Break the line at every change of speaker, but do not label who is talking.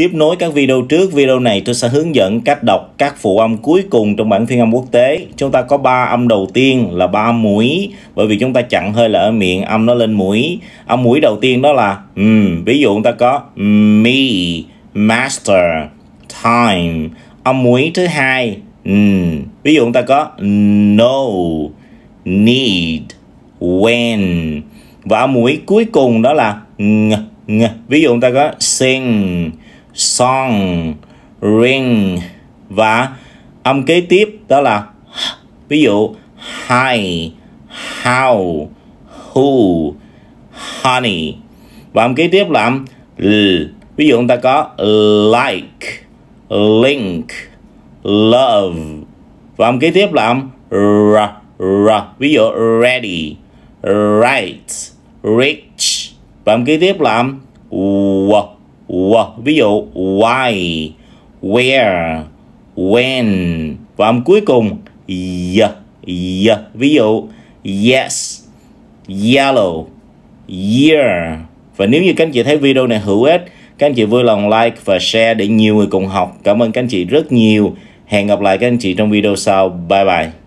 Tiếp nối các video trước, video này tôi sẽ hướng dẫn cách đọc các phụ âm cuối cùng trong bản phiên âm quốc tế. Chúng ta có ba âm đầu tiên là ba mũi, bởi vì chúng ta chặn hơi là ở miệng, âm nó lên mũi. Âm mũi đầu tiên đó là um, ví dụ chúng ta có me, master, time. Âm mũi thứ hai, um, ví dụ chúng ta có no, need, when. Và âm mũi cuối cùng đó là ng, ng. Ví dụ chúng ta có sing, song ring và âm kế tiếp đó là ví dụ hi how who honey và âm kế tiếp là l ví dụ chúng ta có like link love và âm kế tiếp là r r ví dụ ready right rich và âm kế tiếp là w Ví dụ why, where, when và âm cuối cùng y, y. Ví dụ yes, yellow, year. Và nếu như các anh chị thấy video này hữu ích, các anh chị vui lòng like và share để nhiều người cùng học. Cảm ơn các anh chị rất nhiều. Hẹn gặp lại các anh chị trong video sau. Bye bye.